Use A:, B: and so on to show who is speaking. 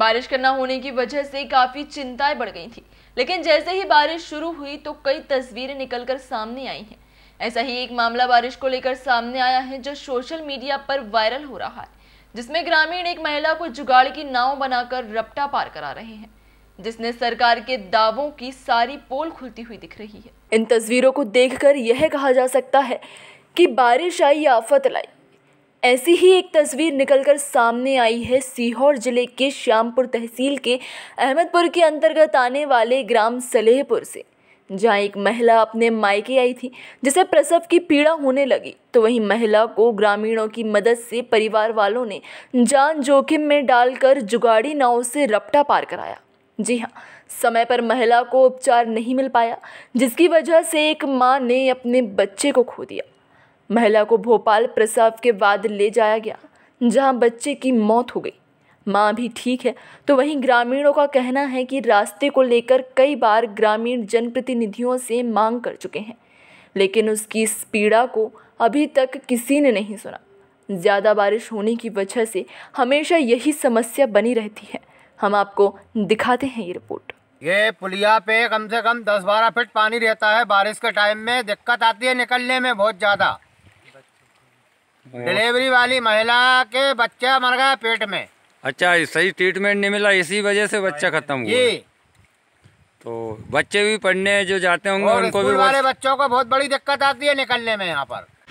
A: बारिश करना होने की वजह से काफी चिंताएं बढ़ गई थी लेकिन जैसे ही बारिश शुरू हुई तो कई तस्वीरें निकलकर सामने आई हैं ऐसा ही एक मामला बारिश को लेकर सामने आया है जो सोशल मीडिया पर वायरल हो रहा है जिसमें ग्रामीण एक महिला को जुगाड़ की नाव बनाकर रपटा पार करा रहे हैं जिसने सरकार के दावों की सारी पोल खुलती हुई दिख रही है इन तस्वीरों को देखकर यह कहा जा सकता है कि बारिश आई आफत लाई ऐसी ही एक तस्वीर निकलकर सामने आई है सीहोर जिले के श्यामपुर तहसील के अहमदपुर के अंतर्गत आने वाले ग्राम सलेहपुर से जहाँ एक महिला अपने मायके आई थी जिसे प्रसव की पीड़ा होने लगी तो वहीं महिला को ग्रामीणों की मदद से परिवार वालों ने जान जोखिम में डालकर जुगाड़ी नाव से रपटा पार कराया जी हाँ समय पर महिला को उपचार नहीं मिल पाया जिसकी वजह से एक माँ ने अपने बच्चे को खो दिया महिला को भोपाल प्रसव के बाद ले जाया गया जहां बच्चे की मौत हो गई माँ भी ठीक है तो वहीं ग्रामीणों का कहना है कि रास्ते को लेकर कई बार ग्रामीण जनप्रतिनिधियों से मांग कर चुके हैं लेकिन उसकी इस पीड़ा को अभी तक किसी ने नहीं सुना ज़्यादा बारिश होने की वजह से हमेशा यही समस्या बनी रहती है हम आपको दिखाते हैं ये रिपोर्ट
B: ये पुलिया पे कम से कम दस बारह फीट पानी रहता है बारिश के टाइम में दिक्कत आती है निकलने में बहुत ज़्यादा हाँ। डिलीवरी वाली महिला के बच्चा मर गया पेट में
C: अच्छा सही ट्रीटमेंट नहीं मिला इसी वजह से बच्चा हाँ। खत्म हुआ तो बच्चे भी पढ़ने जो जाते होंगे उनको भी वाले
B: बच्चों को बहुत बड़ी दिक्कत आती है निकलने में यहाँ पर